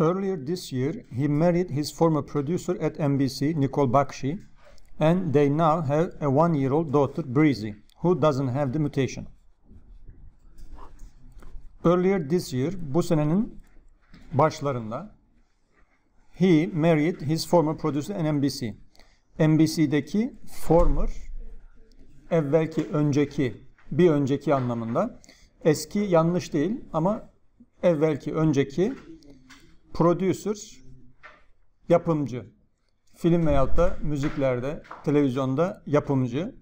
Earlier this year, he married his former producer at NBC, Nicole Bakshi, and they now have a one-year-old daughter, Breezy, who doesn't have the mutation. Earlier this year, bu senenin başlarında he married his former producer at NBC. NBC'deki former, evvelki, önceki, bir önceki anlamında. Eski yanlış değil ama evvelki, önceki producer, yapımcı. Film veyahut da müziklerde, televizyonda yapımcı.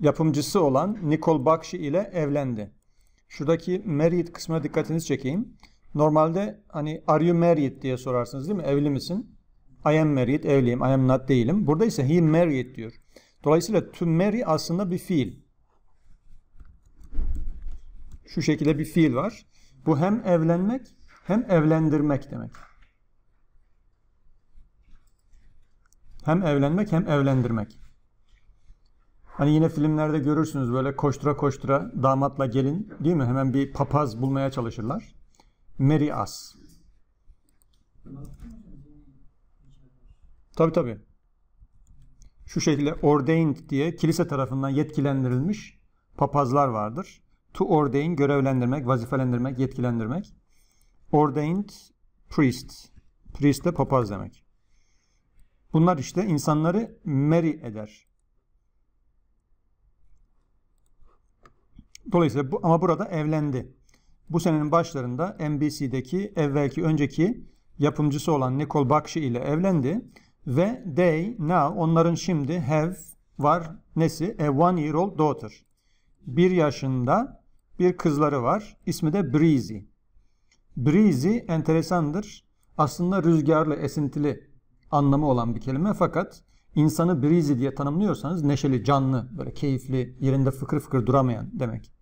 Yapımcısı olan Nicole Bakshi ile evlendi. Şuradaki married kısmına dikkatinizi çekeyim. Normalde hani are you married diye sorarsınız değil mi? Evli misin? I am married, evliyim. I am not değilim. Burada ise he married diyor. Dolayısıyla to marry aslında bir fiil. Şu şekilde bir fiil var. Bu hem evlenmek hem evlendirmek demek. Hem evlenmek hem evlendirmek. Hani yine filmlerde görürsünüz böyle koştura koştura damatla gelin değil mi? Hemen bir papaz bulmaya çalışırlar. Mary As. Tabi tabi. Şu şekilde ordained diye kilise tarafından yetkilendirilmiş papazlar vardır. To ordain görevlendirmek, vazifelendirmek, yetkilendirmek ordained priest. Priest de papaz demek. Bunlar işte insanları meri eder. Dolayısıyla bu, ama burada evlendi. Bu senenin başlarında NBC'deki evvelki önceki yapımcısı olan Nicole Bakshi ile evlendi ve they now onların şimdi have var nesi a one year old daughter. Bir yaşında bir kızları var. İsmi de Breezy. Breezy enteresandır. Aslında rüzgarlı, esintili anlamı olan bir kelime fakat insanı breezy diye tanımlıyorsanız neşeli, canlı, böyle keyifli, yerinde fıkır fıkır duramayan demek.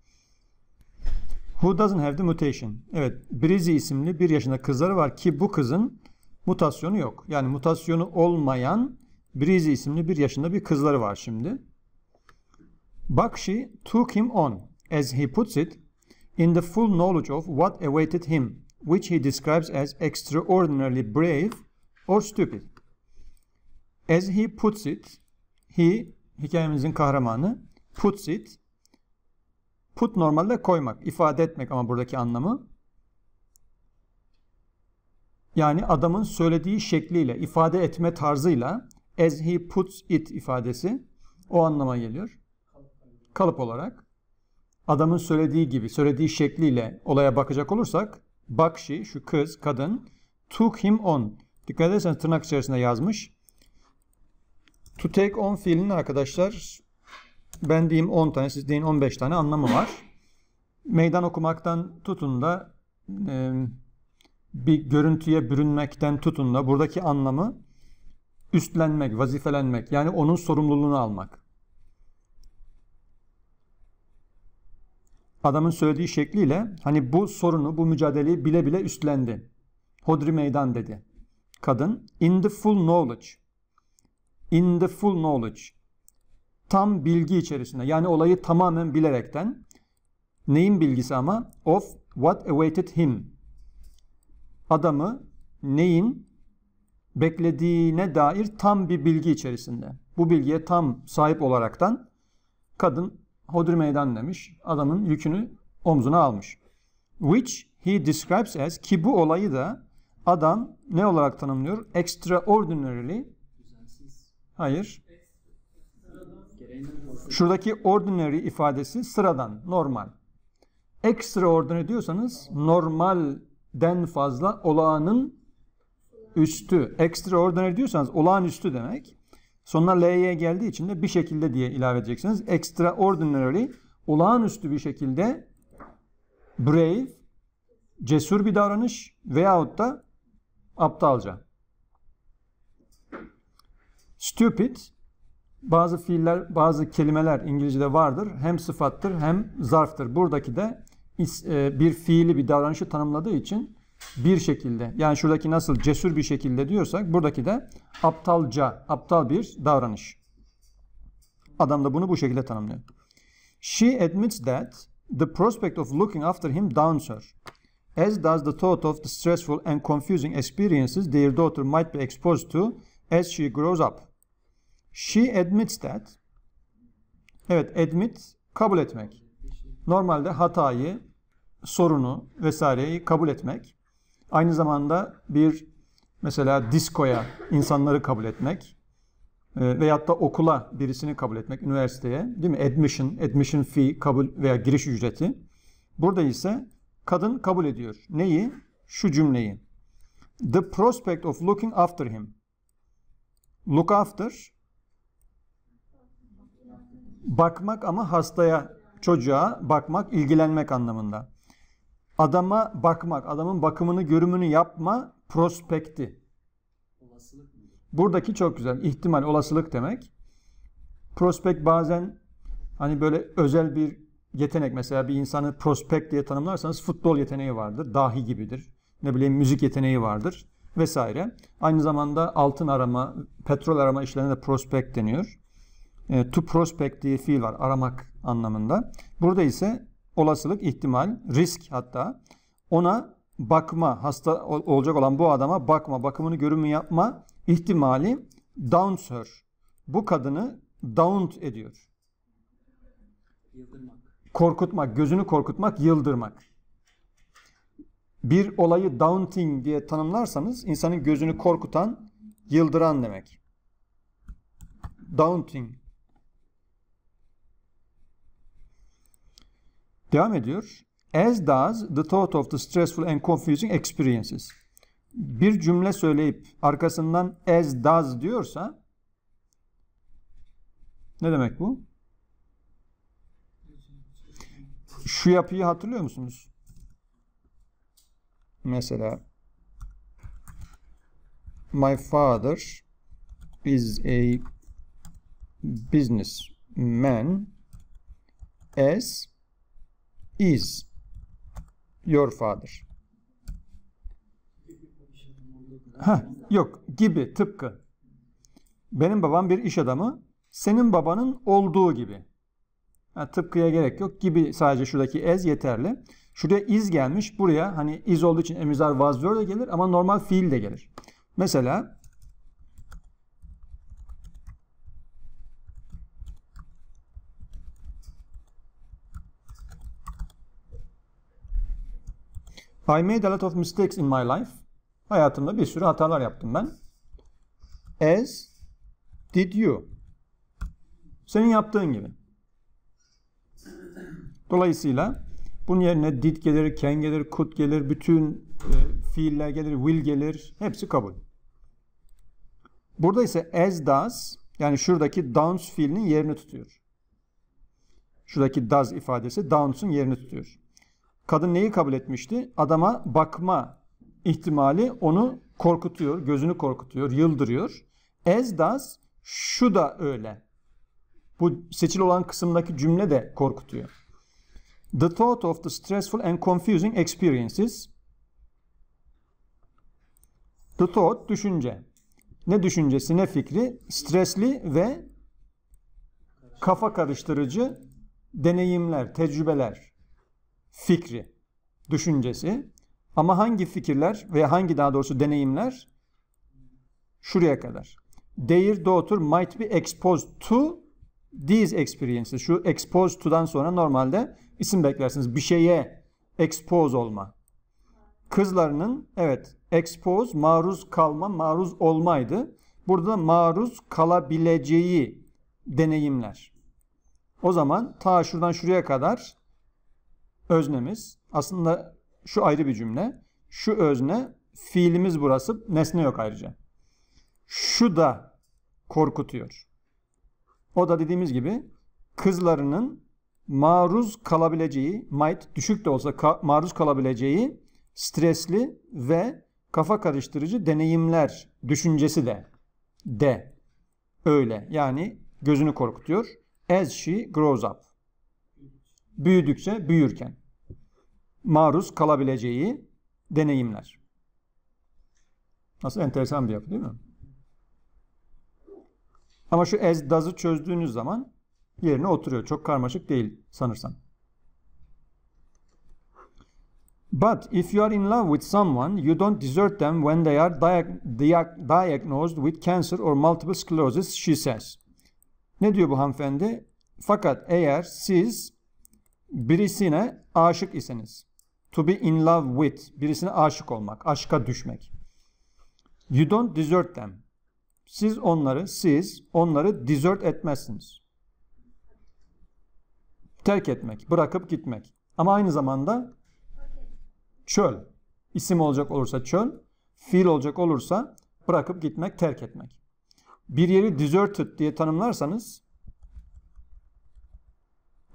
Who doesn't have the mutation? Evet, Breezy isimli bir yaşında kızları var ki bu kızın mutasyonu yok. Yani mutasyonu olmayan Breezy isimli bir yaşında bir kızları var şimdi. Bakshi took him on, as he puts it, in the full knowledge of what awaited him which he describes as extraordinarily brave or stupid. As he puts it, he hikayemizin kahramanı puts it put normalde koymak, ifade etmek ama buradaki anlamı yani adamın söylediği şekliyle, ifade etme tarzıyla as he puts it ifadesi o anlama geliyor. Kalıp olarak adamın söylediği gibi, söylediği şekliyle olaya bakacak olursak Bakşi şu kız kadın took him on. Dikkat ederseniz tırnak içerisinde yazmış. To take on fiilinin arkadaşlar ben diyeyim 10 tane siz deyin 15 tane anlamı var. Meydan okumaktan tutun da e, bir görüntüye bürünmekten tutun da buradaki anlamı üstlenmek, vazifelenmek yani onun sorumluluğunu almak. adamın söylediği şekliyle hani bu sorunu, bu mücadeleyi bile bile üstlendi. Hodri meydan dedi. Kadın in the full knowledge. In the full knowledge. Tam bilgi içerisinde yani olayı tamamen bilerekten neyin bilgisi ama of what awaited him. Adamı neyin beklediğine dair tam bir bilgi içerisinde. Bu bilgiye tam sahip olaraktan kadın hodri meydan demiş. Adamın yükünü omzuna almış. Which he describes as ki bu olayı da adam ne olarak tanımlıyor? Extraordinarily Hayır. Şuradaki ordinary ifadesi sıradan, normal. Extraordinary diyorsanız normalden fazla olağanın üstü. Extraordinary diyorsanız olağanüstü demek. Sonuna L'ye geldiği için de bir şekilde diye ilave edeceksiniz. Extraordinary, olağanüstü bir şekilde brave, cesur bir davranış veyahut da aptalca. Stupid, bazı fiiller, bazı kelimeler İngilizce'de vardır. Hem sıfattır hem zarftır. Buradaki de e, bir fiili, bir davranışı tanımladığı için bir şekilde yani şuradaki nasıl cesur bir şekilde diyorsak buradaki de aptalca, aptal bir davranış. Adam da bunu bu şekilde tanımlıyor. She admits that the prospect of looking after him downs her. As does the thought of the stressful and confusing experiences their daughter might be exposed to as she grows up. She admits that. Evet, admit kabul etmek. Normalde hatayı, sorunu vesaireyi kabul etmek. Aynı zamanda bir mesela diskoya insanları kabul etmek e, veyahut da okula birisini kabul etmek, üniversiteye değil mi? Admission, admission fee, kabul veya giriş ücreti. Burada ise kadın kabul ediyor. Neyi? Şu cümleyi. The prospect of looking after him. Look after bakmak ama hastaya, çocuğa bakmak, ilgilenmek anlamında. Adama bakmak, adamın bakımını, görümünü yapma prospekti. Buradaki çok güzel. ihtimal olasılık demek. Prospekt bazen hani böyle özel bir yetenek. Mesela bir insanı prospekt diye tanımlarsanız futbol yeteneği vardır. Dahi gibidir. Ne bileyim müzik yeteneği vardır vesaire. Aynı zamanda altın arama, petrol arama işlerine de prospekt deniyor. E, to prospect diye fiil var aramak anlamında. Burada ise olasılık, ihtimal, risk hatta ona bakma, hasta olacak olan bu adama bakma, bakımını görümü yapma ihtimali downs her. Bu kadını down ediyor. Yıldırmak. Korkutmak, gözünü korkutmak, yıldırmak. Bir olayı daunting diye tanımlarsanız insanın gözünü korkutan, yıldıran demek. Daunting. Devam ediyor. As does the thought of the stressful and confusing experiences. Bir cümle söyleyip arkasından as does diyorsa ne demek bu? Şu yapıyı hatırlıyor musunuz? Mesela My father is a businessman as is your father? Ha, yok gibi tıpkı. Benim babam bir iş adamı. Senin babanın olduğu gibi. Ha, tıpkıya gerek yok. Gibi sadece şuradaki ez yeterli. Şuraya iz gelmiş. Buraya hani iz olduğu için emizar was de gelir ama normal fiil de gelir. Mesela I made a lot of mistakes in my life. Hayatımda bir sürü hatalar yaptım ben. As did you. Senin yaptığın gibi. Dolayısıyla bunun yerine did gelir, can gelir, could gelir, bütün e, fiiller gelir, will gelir. Hepsi kabul. Burada ise as does yani şuradaki does fiilinin yerini tutuyor. Şuradaki does ifadesi downs'un yerini tutuyor. Kadın neyi kabul etmişti? Adama bakma ihtimali onu korkutuyor, gözünü korkutuyor, yıldırıyor. Ez das şu da öyle. Bu seçil olan kısımdaki cümle de korkutuyor. The thought of the stressful and confusing experiences. The thought düşünce. Ne düşüncesi ne fikri stresli ve kafa karıştırıcı deneyimler, tecrübeler fikri, düşüncesi. Ama hangi fikirler veya hangi daha doğrusu deneyimler? Şuraya kadar. Their daughter might be exposed to these experiences. Şu exposed to'dan sonra normalde isim beklersiniz. Bir şeye expose olma. Kızlarının evet expose maruz kalma, maruz olmaydı. Burada maruz kalabileceği deneyimler. O zaman ta şuradan şuraya kadar öznemiz. Aslında şu ayrı bir cümle. Şu özne fiilimiz burası. Nesne yok ayrıca. Şu da korkutuyor. O da dediğimiz gibi kızlarının maruz kalabileceği, might düşük de olsa ka maruz kalabileceği stresli ve kafa karıştırıcı deneyimler düşüncesi de de öyle yani gözünü korkutuyor. As she grows up. Büyüdükçe büyürken maruz kalabileceği deneyimler. Nasıl enteresan bir yapı değil mi? Ama şu as does'ı çözdüğünüz zaman yerine oturuyor. Çok karmaşık değil sanırsan. But if you are in love with someone, you don't desert them when they are diag diag diagnosed with cancer or multiple sclerosis, she says. Ne diyor bu hanımefendi? Fakat eğer siz birisine aşık iseniz, To be in love with. Birisine aşık olmak, aşka düşmek. You don't desert them. Siz onları, siz onları desert etmezsiniz. Terk etmek, bırakıp gitmek. Ama aynı zamanda çöl. İsim olacak olursa çöl, fiil olacak olursa bırakıp gitmek, terk etmek. Bir yeri deserted diye tanımlarsanız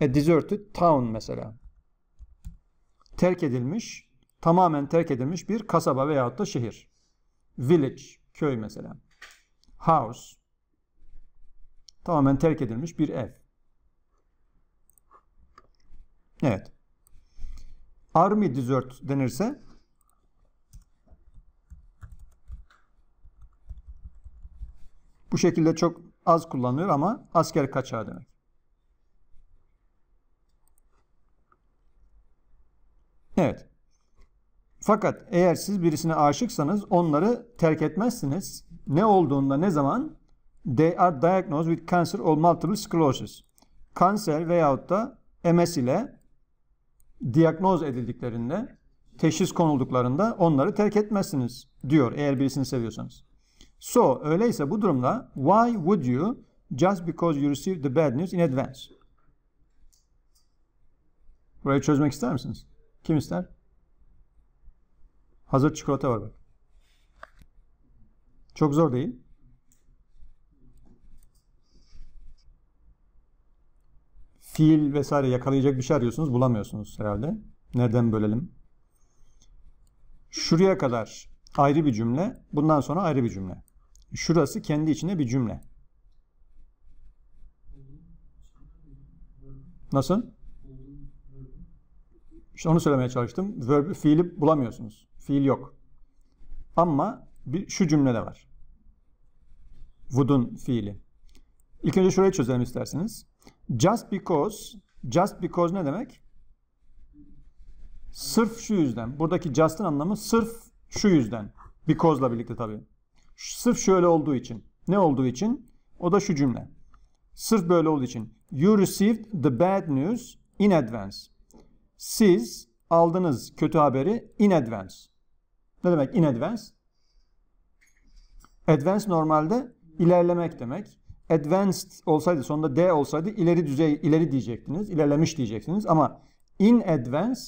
a e, deserted town mesela terk edilmiş, tamamen terk edilmiş bir kasaba veyahut da şehir. Village, köy mesela. House, tamamen terk edilmiş bir ev. Evet. Army desert denirse bu şekilde çok az kullanılıyor ama asker kaçağı demek. Evet. Fakat eğer siz birisine aşıksanız onları terk etmezsiniz. Ne olduğunda ne zaman? They are diagnosed with cancer or multiple sclerosis. Kanser veyahut da MS ile diagnoz edildiklerinde, teşhis konulduklarında onları terk etmezsiniz diyor eğer birisini seviyorsanız. So, öyleyse bu durumda why would you just because you received the bad news in advance? Burayı çözmek ister misiniz? Kim ister? Hazır çikolata var bak. Çok zor değil. Fiil vesaire yakalayacak bir şey arıyorsunuz, bulamıyorsunuz herhalde. Nereden bölelim? Şuraya kadar ayrı bir cümle, bundan sonra ayrı bir cümle. Şurası kendi içinde bir cümle. Nasıl? İşte onu söylemeye çalıştım. Verb, fiili bulamıyorsunuz. Fiil yok. Ama bir, şu cümlede var. Would'un fiili. İlk önce şurayı çözelim isterseniz. Just because, just because ne demek? Sırf şu yüzden. Buradaki just'ın anlamı sırf şu yüzden. Because'la birlikte tabii. Sırf şöyle olduğu için. Ne olduğu için? O da şu cümle. Sırf böyle olduğu için. You received the bad news in advance. Siz aldınız kötü haberi in advance. Ne demek in advance? Advance normalde ilerlemek demek. Advanced olsaydı sonunda D olsaydı ileri düzey ileri diyecektiniz. ilerlemiş diyecektiniz ama in advance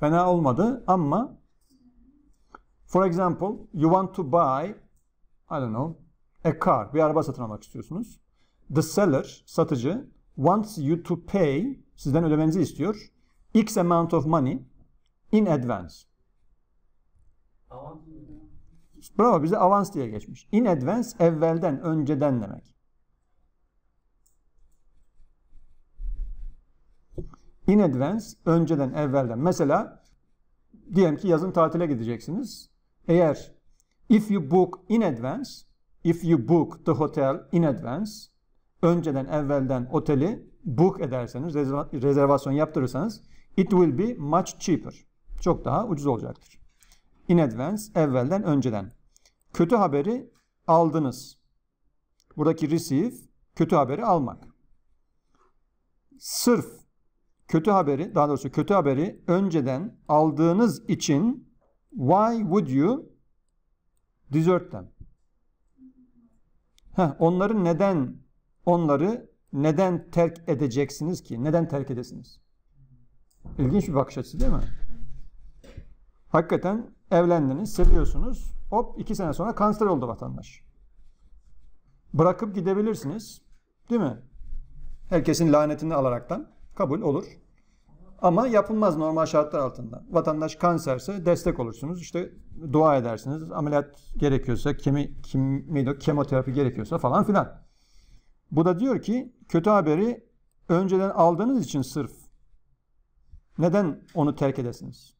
fena olmadı ama for example you want to buy I don't know a car bir araba satın almak istiyorsunuz. The seller satıcı wants you to pay sizden ödemenizi istiyor. X amount of money in advance. Bravo bize avans diye geçmiş. In advance evvelden, önceden demek. In advance önceden, evvelden. Mesela diyelim ki yazın tatile gideceksiniz. Eğer if you book in advance, if you book the hotel in advance önceden evvelden oteli book ederseniz, rezervasyon yaptırırsanız it will be much cheaper. Çok daha ucuz olacaktır. In advance, evvelden, önceden. Kötü haberi aldınız. Buradaki receive, kötü haberi almak. Sırf kötü haberi, daha doğrusu kötü haberi önceden aldığınız için why would you desert them? Heh, onları neden onları neden terk edeceksiniz ki? Neden terk edesiniz? İlginç bir bakış açısı değil mi? Hakikaten evlendiniz, seviyorsunuz. Hop iki sene sonra kanser oldu vatandaş. Bırakıp gidebilirsiniz. Değil mi? Herkesin lanetini alaraktan kabul olur. Ama yapılmaz normal şartlar altında. Vatandaş kanserse destek olursunuz. İşte dua edersiniz. Ameliyat gerekiyorsa, kemi, kim, miydi, kemoterapi gerekiyorsa falan filan. Bu da diyor ki kötü haberi önceden aldığınız için sırf neden onu terk edesiniz?